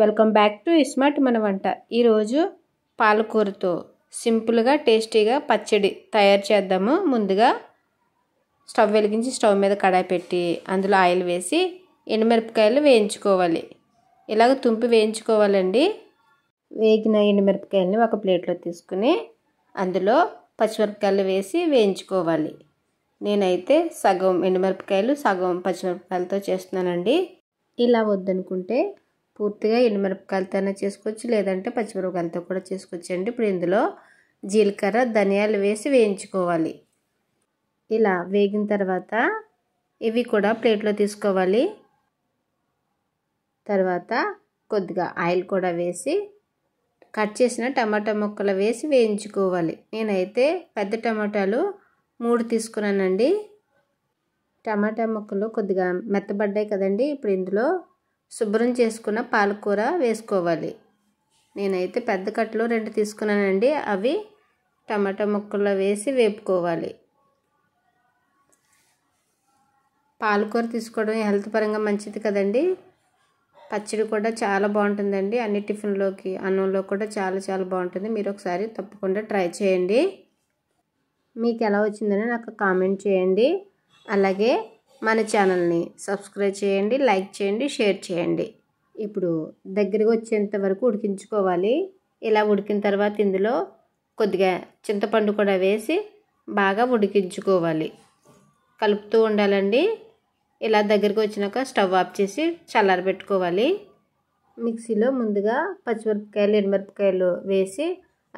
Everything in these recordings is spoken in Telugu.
వెల్కమ్ బ్యాక్ టు ఇస్మార్ట్ మన వంట ఈరోజు పాలకూరతో సింపుల్గా టేస్టీగా పచ్చడి తయారు చేద్దాము ముందుగా స్టవ్ వెలిగించి స్టవ్ మీద కడాయి పెట్టి అందులో ఆయిల్ వేసి ఎండుమిరపకాయలు వేయించుకోవాలి ఇలాగ తుంపి వేయించుకోవాలండి వేగిన ఎండుమిరపకాయలని ఒక ప్లేట్లో తీసుకుని అందులో పచ్చిమిరపకాయలు వేసి వేయించుకోవాలి నేనైతే సగం ఎండుమిరపకాయలు సగం పచ్చిమిరపకాయలతో చేస్తున్నానండి ఇలా వద్దనుకుంటే పూర్తిగా ఎండుమిరపకాయలతోనే చేసుకోవచ్చు లేదంటే పచ్చిమిరపకాయలతో కూడా చేసుకోవచ్చు అండి ఇప్పుడు ఇందులో జీలకర్ర ధనియాలు వేసి వేయించుకోవాలి ఇలా వేగిన తర్వాత ఇవి కూడా ప్లేట్లో తీసుకోవాలి తర్వాత కొద్దిగా ఆయిల్ కూడా వేసి కట్ చేసిన టమాటా ముక్కలు వేసి వేయించుకోవాలి నేనైతే పెద్ద టమాటాలు మూడు తీసుకున్నానండి టమాటా ముక్కలు కొద్దిగా మెత్తబడ్డాయి కదండి ఇప్పుడు ఇందులో శుభ్రం చేసుకున్న పాలకూర వేసుకోవాలి నేనైతే పెద్ద కట్టలో రెండు తీసుకున్నానండి అవి టమాటా ముక్కల్లో వేసి వేపుకోవాలి పాలకూర తీసుకోవడం హెల్త్ పరంగా మంచిది కదండి పచ్చడి కూడా చాలా బాగుంటుందండి అన్ని టిఫిన్లోకి అన్నంలో కూడా చాలా చాలా బాగుంటుంది మీరు ఒకసారి తప్పకుండా ట్రై చేయండి మీకు ఎలా వచ్చిందని నాకు కామెంట్ చేయండి అలాగే మన ఛానల్ని సబ్స్క్రైబ్ చేయండి లైక్ చేయండి షేర్ చేయండి ఇప్పుడు దగ్గరకు వచ్చేంత వరకు ఉడికించుకోవాలి ఇలా ఉడికిన తర్వాత ఇందులో కొద్దిగా చింతపండు కూడా వేసి బాగా ఉడికించుకోవాలి కలుపుతూ ఉండాలండి ఇలా దగ్గరకు వచ్చినాక స్టవ్ ఆఫ్ చేసి చల్లారబెట్టుకోవాలి మిక్సీలో ముందుగా పచ్చిమిరపకాయలు ఎండుమిరపకాయలు వేసి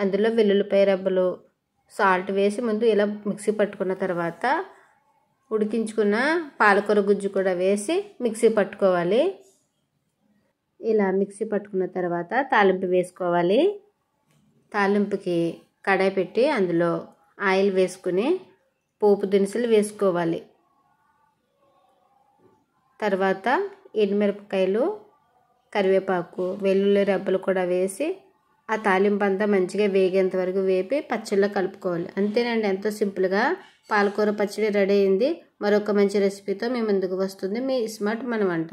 అందులో వెల్లుల్లిపాయ రబ్బలు సాల్ట్ వేసి ముందు ఇలా మిక్సీ పట్టుకున్న తర్వాత ఉడికించుకున్న పాలకూర గుజ్జు కూడా వేసి మిక్సీ పట్టుకోవాలి ఇలా మిక్సీ పట్టుకున్న తర్వాత తాలింపు వేసుకోవాలి తాలింపుకి కడాయి పెట్టి అందులో ఆయిల్ వేసుకుని పోపు దినుసులు వేసుకోవాలి తర్వాత ఎండుమిరపకాయలు కరివేపాకు వెల్లుల్లి రెబ్బలు కూడా వేసి ఆ తాలింపు అంతా మంచిగా వేగేంత వరకు వేపి పచ్చళ్ళ కలుపుకోవాలి అంతేనండి ఎంతో సింపుల్గా పాలకూర పచ్చడి రెడీ అయింది మరొక మంచి రెసిపీతో మీ ముందుకు వస్తుంది మీ స్మార్ట్ మన వంట